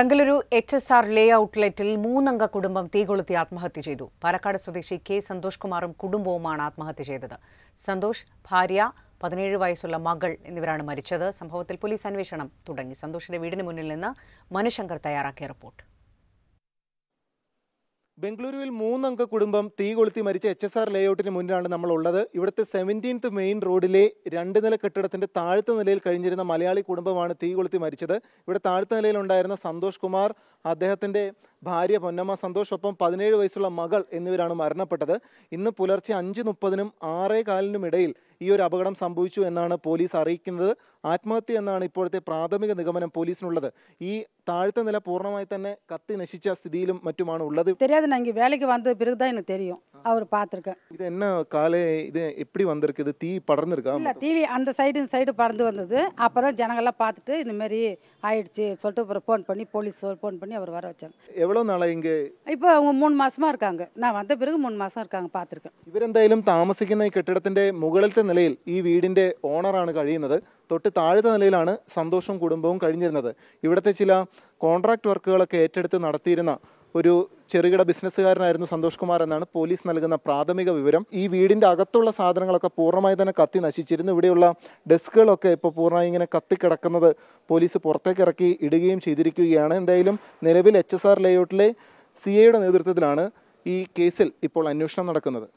Bengaluru H S R ലേ ഔട്ട്ലെറ്റിൽ മൂന്നംഗ കുടുംബം തീകൊളുത്തി ആത്മഹത്യ ചെയ്തു പാലക്കാട് സ്വദേശി കെ സന്തോഷ് കുമാറും കുടുംബവുമാണ് ആത്മഹത്യ ചെയ്തത് സന്തോഷ് ഭാര്യ പതിനേഴ് വയസ്സുള്ള മകൾ എന്നിവരാണ് മരിച്ചത് സംഭവത്തിൽ പോലീസ് അന്വേഷണം തുടങ്ങി സന്തോഷിന്റെ വീടിന് മുന്നിൽ നിന്ന് മനുശങ്കർ തയ്യാറാക്കിയ റിപ്പോർട്ട് ബംഗളൂരുവിൽ മൂന്നംഗ കുടുംബം തീ കൊളുത്തി മരിച്ച എച്ച് എസ് ആർ ഔട്ടിന് മുന്നിലാണ് നമ്മളുള്ളത് ഇവിടുത്തെ സെവൻറ്റീൻത്ത് മെയിൻ റോഡിലെ രണ്ട് നില കെട്ടിടത്തിന്റെ താഴ്ത്ത നിലയിൽ കഴിഞ്ഞിരുന്ന മലയാളി കുടുംബമാണ് തീ കൊളുത്തി മരിച്ചത് ഇവിടെ താഴ്ത്ത നിലയിലുണ്ടായിരുന്ന സന്തോഷ് കുമാർ അദ്ദേഹത്തിന്റെ ഭാര്യ പൊന്നമ്മ സന്തോഷ് ഒപ്പം പതിനേഴ് വയസ്സുള്ള മകൾ എന്നിവരാണ് മരണപ്പെട്ടത് ഇന്ന് പുലർച്ചെ അഞ്ച് മുപ്പതിനും ആറേ കാലിനും ഇടയിൽ ഈ ഒരു അപകടം സംഭവിച്ചു എന്നാണ് പോലീസ് അറിയിക്കുന്നത് ആത്മഹത്യ എന്നാണ് ഇപ്പോഴത്തെ പ്രാഥമിക നിഗമനം പോലീസിനുള്ളത് ഈ താഴ്ത്ത നില പൂർണ്ണമായി തന്നെ കത്തി നശിച്ച സ്ഥിതിയിലും മറ്റുമാണ് ഉള്ളത് தெரியாது വന്നത് இங்கே வேலைக்கு அவர் பார்த்துருக்கேன் இது என்ன காலே இது எப்படி வந்திருக்கு இது தீ படர்ந்துருக்கா இல்லை தீ அந்த சைடு இந்த சைடு பறந்து வந்தது அப்போ தான் ஜனங்கள்லாம் பார்த்துட்டு இந்த மாதிரி ஆயிடுச்சு சொல்லிட்டு அப்புறம் ஃபோன் பண்ணி போலீஸ் ஃபோன் பண்ணி அவர் வர வச்சாங்க എവ്വളോ നാളെ ഇങ്ങ് இப்போ அவங்க மூணு மாசமா இருக்காங்க நான் வந்த பிறகு மூணு மாசம் இருக்காங்க பார்த்துருக்கேன் ഇവരെന്തായാലും താമസിക്കുന്ന ഈ കെട്ടിടത്തിന്റെ മുകളിലത്തെ നിലയിൽ ഈ വീടിന്റെ ഓണറാണ് കഴിയുന്നത് തൊട്ട് താഴത്തെ നിലയിലാണ് സന്തോഷവും കുടുംബവും കഴിഞ്ഞിരുന്നത് ഇവിടുത്തെ ചില കോൺട്രാക്ട് വർക്കുകളൊക്കെ ഏറ്റെടുത്ത് നടത്തിയിരുന്ന ഒരു ചെറുകിട ബിസിനസ്സുകാരനായിരുന്നു സന്തോഷ് കുമാർ എന്നാണ് പോലീസ് നൽകുന്ന പ്രാഥമിക വിവരം ഈ വീടിന്റെ അകത്തുള്ള സാധനങ്ങളൊക്കെ പൂർണ്ണമായി തന്നെ കത്തി നശിച്ചിരുന്നു ഇവിടെയുള്ള ഡെസ്കുകളൊക്കെ ഇപ്പൊ പൂർണ്ണമായി ഇങ്ങനെ കത്തിക്കിടക്കുന്നത് പോലീസ് പുറത്തേക്ക് ഇറക്കി ഇടുകയും ചെയ്തിരിക്കുകയാണ് എന്തായാലും നിലവിൽ എച്ച് എസ് ആർ ലേഔട്ടിലെ സി എയുടെ നേതൃത്വത്തിലാണ് ഈ കേസിൽ ഇപ്പോൾ അന്വേഷണം നടക്കുന്നത്